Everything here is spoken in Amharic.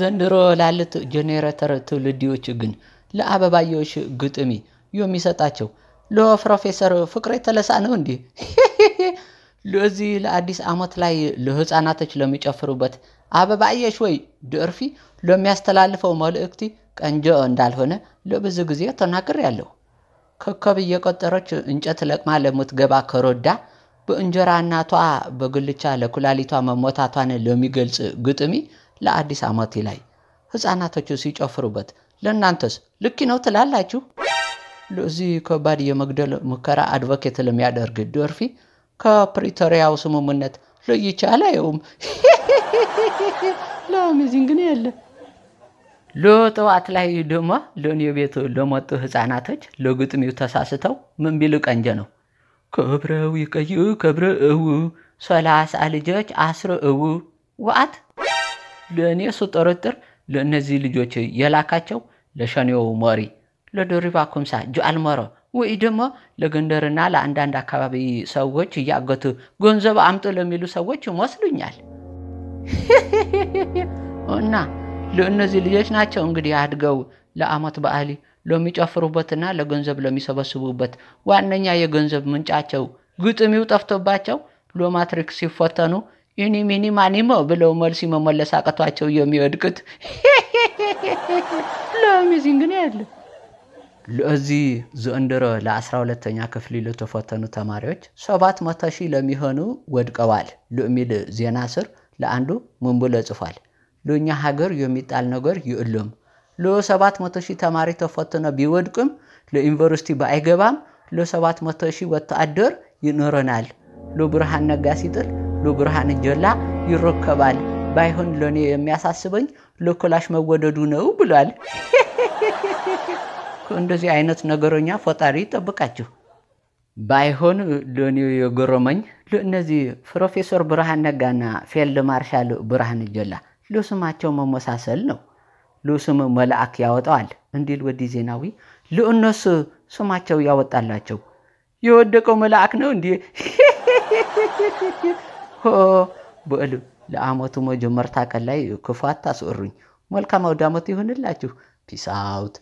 ዘንድሮ ላልት ጄኔሬተር ትውልዲዎች ግን ለአበባየዎች ግጥሚ የሚሰጣቸው ለፕሮፌሰር ፍቅሬ የተለሳ ነው እንዲ ለዚህ ለአዲስ ዓመት ላይ ለህፃናቶች ለሚጨፍሩበት አበባየሽ ወይ ድርፊ ለሚያስተላልፈው መልእክቲ ቀንጆ እንዳልሆነ ለብዙ ጊዜ ያለሁ ከከብ እየቆጠረች እንጨት ለቅማ ለምትገባ ከሮዳ በእንጀራ እናቷ በግልቻ ለኩላሊቷ መሞታቷን ለሚገልጽ ግጥሚ ለአዲስ ዓመት ላይ ሕፃናቶቹ ሲጨፍሩበት ለእናንተስ ልኪ ነው ትላላችሁ? ለዚህ ከባድ የመግደል ሙከራ አድቮኬት ለሚያደርግ ዶርፊ ከፕሪቶሪያው ስምምነት ለይቼ አላየውም። ለአሜዚንግ ነው ያለ ለጠዋት ላይ ደግሞ ለእኔ ቤት ለመጡ ሕፃናቶች ለግጥሚው ተሳስተው ምን ቢሉ ቀንጀ ነው ከብረው ይቀይኡ እው ሰላሳ ልጆች እው ወአት ለእኔ ስጠረጥር ለእነዚህ ልጆች የላካቸው ለሸኔው መሪ ለዶሪባ ኩምሳ ጆአል መሮ ወይ ደግሞ ለጎንደርና ለአንዳንድ አካባቢ ሰዎች እያገቱ ገንዘብ አምጡ ለሚሉ ሰዎች ይመስሉኛል። እና ለእነዚህ ልጆች ናቸው እንግዲህ አድገው ለአመት በዓል ለሚጨፍሩበትና ለገንዘብ ለሚሰበስቡበት ዋነኛ የገንዘብ ምንጫቸው ግጥሚው ጠፍቶባቸው ሎማትሪክ ሲፈተኑ ይኒ ሚኒ ማኒሞ ብለው መልስ መመለስ አቅቷቸው የሚወድቅት ለአሜዚንግ ነው ያለ። ለዚህ ዘንድሮ ለ12ተኛ ክፍል ለተፈተኑ ተማሪዎች 700 ሺህ ለሚሆኑ ወድቀዋል ለሚል ዜና ስር ለአንዱ ምን ብሎ ጽፏል። ለእኛ ሀገር የሚጣል ነገር የለም ለ700 ሺህ ተማሪ ተፈትኖ ቢወድቅም ለዩኒቨርሲቲ ባይገባም ለ700 ሺህ ወታደር ይኖረናል። ለብርሃን ነጋ ሲጥል ለብርሃን ጆላ ይረከባል። ባይሆን ለእኔ የሚያሳስበኝ ለክላሽ መወደዱ ነው ብሏል። ከእንደዚህ አይነት ነገረኛ ፈጣሪ ይጠብቃችሁ። ባይሆን ለእኔ የገረመኝ ለእነዚህ ፕሮፌሰር ብርሃን ነጋና ፊልድ ማርሻል ብርሃን ጆላ ለስማቸው መመሳሰል ነው። ልብሱም መልአክ ያወጣዋል እንዲል ወዲ ዜናዊ ለእነሱ ስማቸው ያወጣላቸው የወደቀው መልአክ ነው እንዲ በሉ ለአመቱ መጀመርታ ቀላይ ላይ ክፉ አታስወሩኝ። መልካም አውዳመት ይሁንላችሁ። ፒስ አውት